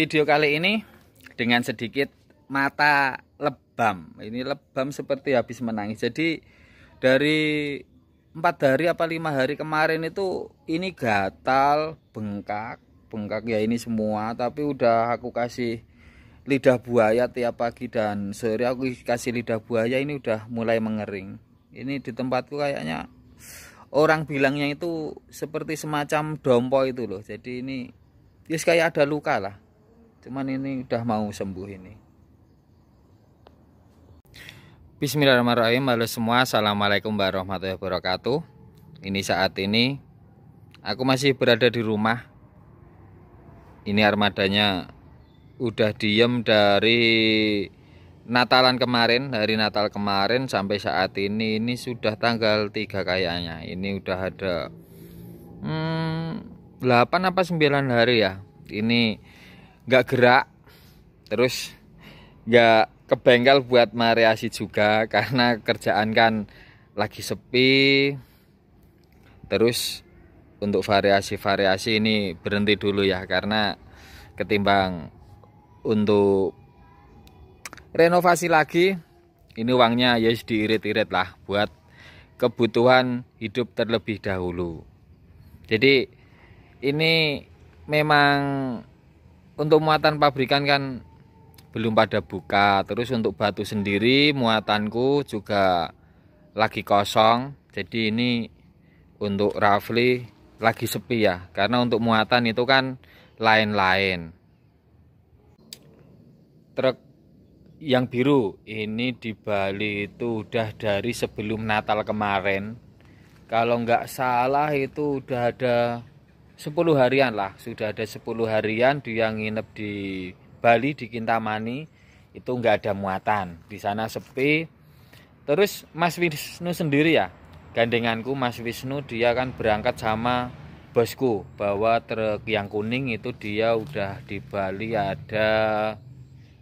video kali ini dengan sedikit mata lebam ini lebam seperti habis menangis jadi dari empat hari apa lima hari kemarin itu ini gatal bengkak bengkak ya ini semua tapi udah aku kasih lidah buaya tiap pagi dan sore aku kasih lidah buaya ini udah mulai mengering ini di tempatku kayaknya orang bilangnya itu seperti semacam dompo itu loh jadi ini ya kayak ada luka lah cuman ini udah mau sembuh ini Bismillahirrahmanirrahim Halo semua Assalamualaikum warahmatullahi wabarakatuh Ini saat ini Aku masih berada di rumah Ini armadanya Udah diem dari Natalan kemarin Hari Natal kemarin sampai saat ini Ini sudah tanggal tiga kayaknya Ini udah ada hmm, 8 apa 9 hari ya Ini nggak gerak terus nggak ke bengkel buat mariasi juga karena kerjaan kan lagi sepi terus untuk variasi-variasi ini berhenti dulu ya karena ketimbang untuk renovasi lagi ini uangnya ya yes, diirit-irit lah buat kebutuhan hidup terlebih dahulu jadi ini memang untuk muatan pabrikan kan belum pada buka terus untuk batu sendiri muatanku juga lagi kosong jadi ini untuk rafli lagi sepi ya karena untuk muatan itu kan lain-lain truk yang biru ini di Bali itu udah dari sebelum Natal kemarin kalau nggak salah itu udah ada 10 harian lah sudah ada 10 harian dia nginep di Bali di Kintamani itu nggak ada muatan di sana sepi terus Mas Wisnu sendiri ya gandenganku Mas Wisnu dia kan berangkat sama bosku bahwa truk yang kuning itu dia udah di Bali ada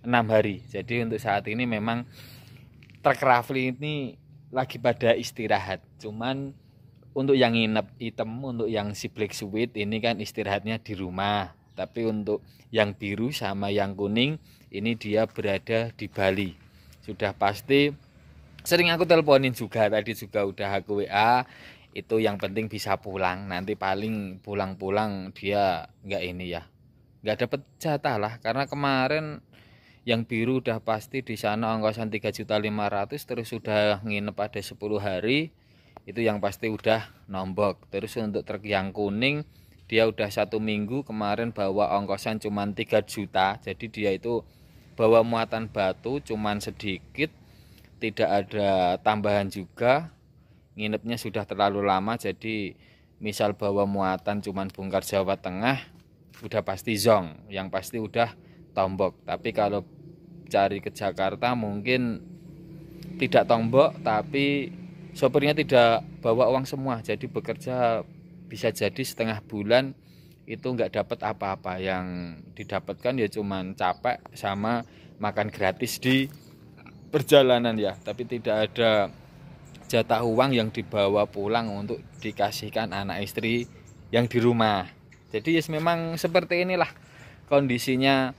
enam hari jadi untuk saat ini memang truk Rafli ini lagi pada istirahat cuman untuk yang nginep hitam untuk yang si black sweet ini kan istirahatnya di rumah tapi untuk yang biru sama yang kuning ini dia berada di Bali sudah pasti sering aku teleponin juga tadi juga udah aku WA itu yang penting bisa pulang nanti paling pulang-pulang dia nggak ini ya nggak dapat jatah lah karena kemarin yang biru udah pasti di sana ongkosan 3.500 terus sudah nginep ada 10 hari itu yang pasti udah nombok terus untuk truk yang kuning dia udah satu minggu kemarin bawa ongkosan cuma 3 juta jadi dia itu bawa muatan batu cuma sedikit tidak ada tambahan juga nginepnya sudah terlalu lama jadi misal bawa muatan cuma bongkar Jawa Tengah udah pasti zong yang pasti udah tombok tapi kalau cari ke Jakarta mungkin tidak tombok tapi sopirnya tidak bawa uang semua jadi bekerja bisa jadi setengah bulan itu nggak dapat apa-apa yang didapatkan ya cuman capek sama makan gratis di perjalanan ya tapi tidak ada jatah uang yang dibawa pulang untuk dikasihkan anak istri yang di rumah jadi yes, memang seperti inilah kondisinya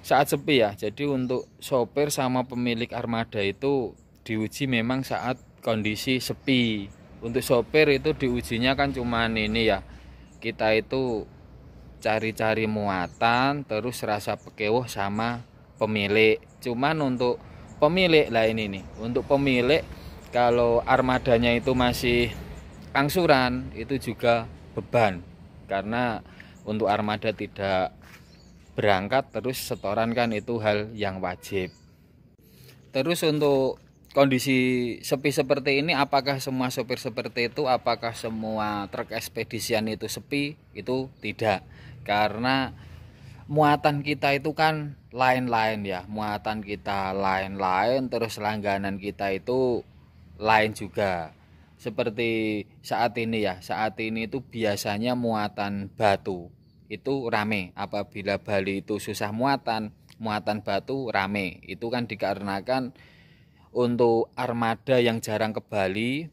saat sepi ya jadi untuk sopir sama pemilik armada itu diuji memang saat kondisi sepi untuk sopir itu diujinya kan cuman ini ya kita itu cari-cari muatan terus rasa pekewoh sama pemilik cuman untuk pemilik lah ini nih untuk pemilik kalau armadanya itu masih angsuran itu juga beban karena untuk armada tidak berangkat terus setoran kan itu hal yang wajib terus untuk kondisi sepi seperti ini apakah semua sopir seperti itu apakah semua truk ekspedisian itu sepi itu tidak karena muatan kita itu kan lain-lain ya muatan kita lain-lain terus langganan kita itu lain juga seperti saat ini ya saat ini itu biasanya muatan batu itu rame apabila Bali itu susah muatan muatan batu rame itu kan dikarenakan untuk armada yang jarang ke Bali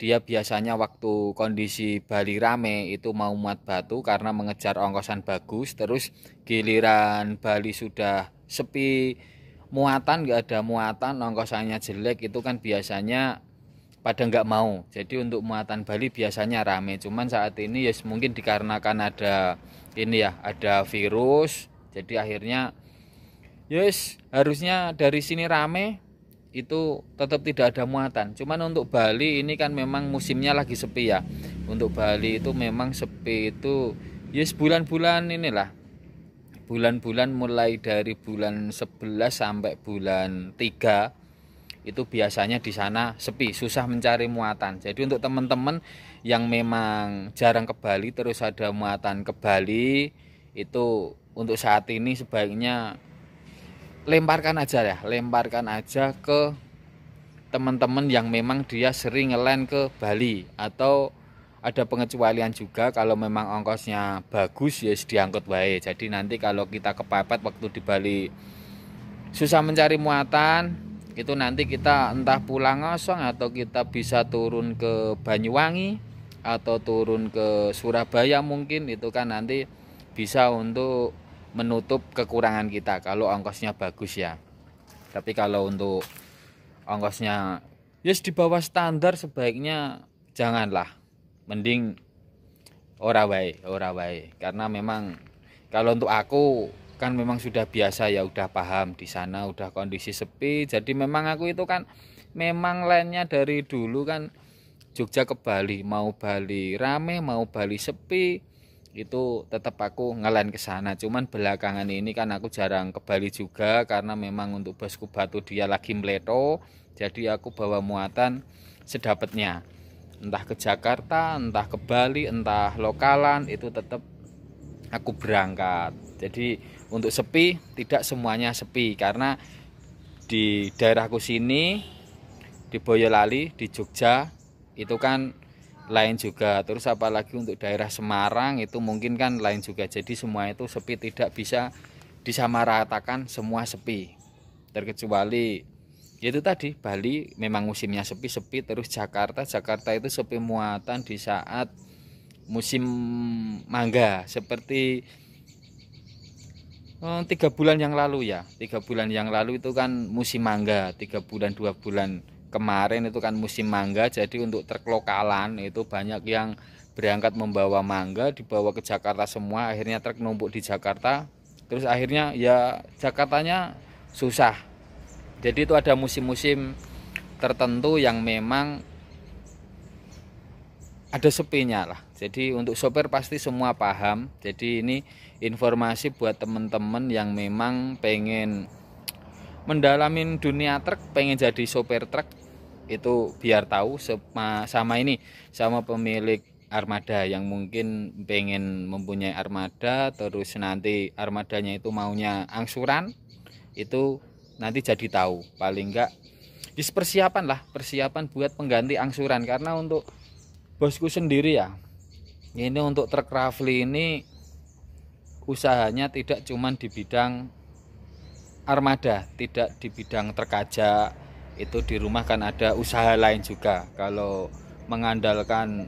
dia biasanya waktu kondisi Bali rame itu mau muat batu karena mengejar ongkosan bagus terus giliran Bali sudah sepi muatan nggak ada muatan ongkosannya jelek itu kan biasanya pada nggak mau jadi untuk muatan Bali biasanya rame cuman saat ini ya yes, mungkin dikarenakan ada ini ya ada virus jadi akhirnya yes harusnya dari sini rame itu tetap tidak ada muatan. Cuman untuk Bali ini kan memang musimnya lagi sepi ya. Untuk Bali itu memang sepi itu ya yes, bulan-bulan inilah. Bulan-bulan mulai dari bulan 11 sampai bulan 3 itu biasanya di sana sepi, susah mencari muatan. Jadi untuk teman-teman yang memang jarang ke Bali terus ada muatan ke Bali itu untuk saat ini sebaiknya lemparkan aja ya lemparkan aja ke teman-teman yang memang dia sering ngelain ke Bali atau ada pengecualian juga kalau memang ongkosnya bagus ya yes, diangkut baik jadi nanti kalau kita kepepet waktu di Bali susah mencari muatan itu nanti kita entah pulang kosong atau kita bisa turun ke Banyuwangi atau turun ke Surabaya mungkin itu kan nanti bisa untuk menutup kekurangan kita kalau ongkosnya bagus ya tapi kalau untuk ongkosnya yes di bawah standar sebaiknya janganlah mending ora wae ora wae karena memang kalau untuk aku kan memang sudah biasa ya udah paham di sana udah kondisi sepi jadi memang aku itu kan memang lainnya dari dulu kan Jogja ke Bali mau Bali rame mau Bali sepi itu tetap aku ngelan ke sana cuman belakangan ini kan aku jarang ke Bali juga karena memang untuk bosku batu dia lagi meleto jadi aku bawa muatan sedapatnya entah ke Jakarta entah ke Bali entah lokalan itu tetap aku berangkat jadi untuk sepi tidak semuanya sepi karena di daerahku sini di Boyolali di Jogja itu kan lain juga terus apalagi untuk daerah Semarang itu mungkin kan lain juga jadi semua itu sepi tidak bisa disamaratakan semua sepi terkecuali yaitu tadi Bali memang musimnya sepi-sepi terus Jakarta Jakarta itu sepi muatan di saat musim mangga seperti eh, tiga bulan yang lalu ya tiga bulan yang lalu itu kan musim mangga tiga bulan dua bulan kemarin itu kan musim mangga jadi untuk truk lokalan itu banyak yang berangkat membawa mangga dibawa ke Jakarta semua akhirnya truk numpuk di Jakarta terus akhirnya ya Jakartanya susah jadi itu ada musim-musim tertentu yang memang ada sepinya lah jadi untuk sopir pasti semua paham jadi ini informasi buat teman-teman yang memang pengen mendalamin dunia truk pengen jadi sopir truk itu biar tahu sama, sama ini sama pemilik armada yang mungkin pengen mempunyai armada terus nanti armadanya itu maunya angsuran itu nanti jadi tahu paling enggak dispersiapan lah persiapan buat pengganti angsuran karena untuk bosku sendiri ya ini untuk truk Rafli ini usahanya tidak cuman di bidang armada tidak di bidang terkaca itu di rumah kan ada usaha lain juga kalau mengandalkan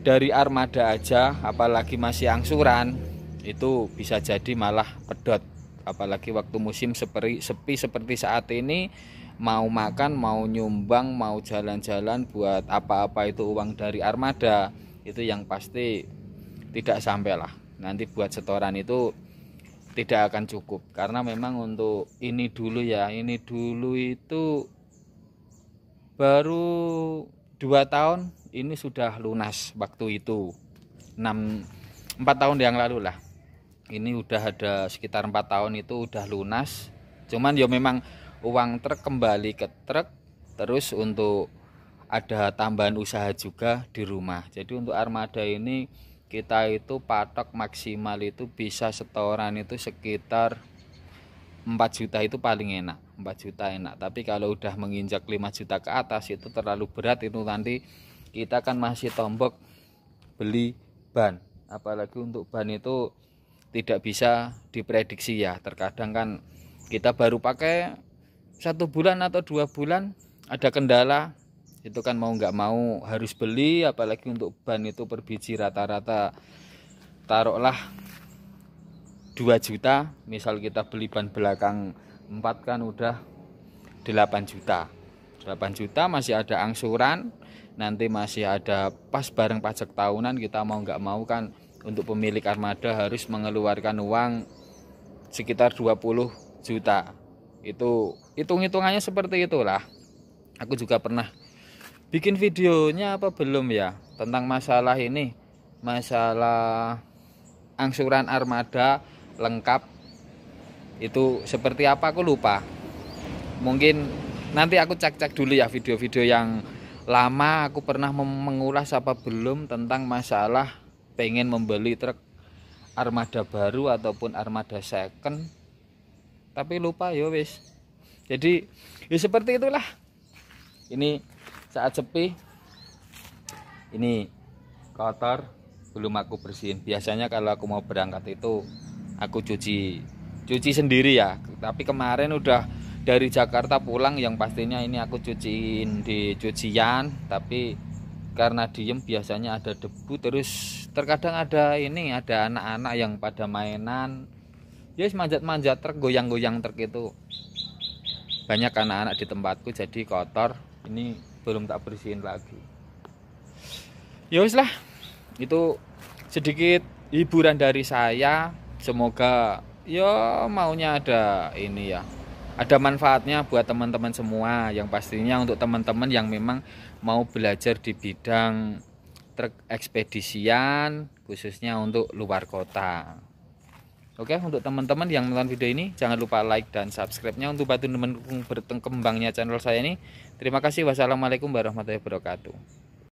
dari armada aja apalagi masih angsuran itu bisa jadi malah pedot apalagi waktu musim sepi, sepi seperti saat ini mau makan mau nyumbang mau jalan-jalan buat apa-apa itu uang dari armada itu yang pasti tidak sampai lah nanti buat setoran itu tidak akan cukup karena memang untuk ini dulu ya ini dulu itu baru dua tahun ini sudah lunas waktu itu 6 4 tahun yang lalu lah ini udah ada sekitar empat tahun itu udah lunas cuman ya memang uang truk kembali ke truk terus untuk ada tambahan usaha juga di rumah jadi untuk armada ini kita itu patok maksimal itu bisa setoran itu sekitar 4 juta itu paling enak 4 juta enak tapi kalau udah menginjak 5 juta ke atas itu terlalu berat itu nanti kita kan masih tombok beli ban apalagi untuk ban itu tidak bisa diprediksi ya terkadang kan kita baru pakai satu bulan atau dua bulan ada kendala itu kan mau nggak mau harus beli apalagi untuk ban itu per biji rata-rata taruhlah 2 juta misal kita beli ban belakang 4 kan udah 8 juta 8 juta masih ada angsuran nanti masih ada pas bareng pajak tahunan kita mau nggak mau kan untuk pemilik armada harus mengeluarkan uang sekitar 20 juta itu hitung-hitungannya seperti itulah aku juga pernah bikin videonya apa belum ya tentang masalah ini masalah angsuran armada lengkap itu seperti apa aku lupa mungkin nanti aku cek-cek dulu ya video-video yang lama aku pernah mengulas apa belum tentang masalah pengen membeli truk armada baru ataupun armada second tapi lupa ya wis jadi ya seperti itulah ini saat sepi ini kotor belum aku bersihin biasanya kalau aku mau berangkat itu aku cuci cuci sendiri ya tapi kemarin udah dari Jakarta pulang yang pastinya ini aku cuciin di cucian tapi karena diem biasanya ada debu terus terkadang ada ini ada anak-anak yang pada mainan ya yes, manjat-manjat tergoyang goyang-goyang itu banyak anak-anak di tempatku jadi kotor ini belum tak bersihin lagi ya lah itu sedikit hiburan dari saya semoga ya maunya ada ini ya ada manfaatnya buat teman-teman semua yang pastinya untuk teman-teman yang memang mau belajar di bidang truk ekspedisian khususnya untuk luar kota Oke, untuk teman-teman yang menonton video ini, jangan lupa like dan subscribe-nya untuk bantu teman-teman bertengkembangnya channel saya ini. Terima kasih. Wassalamualaikum warahmatullahi wabarakatuh.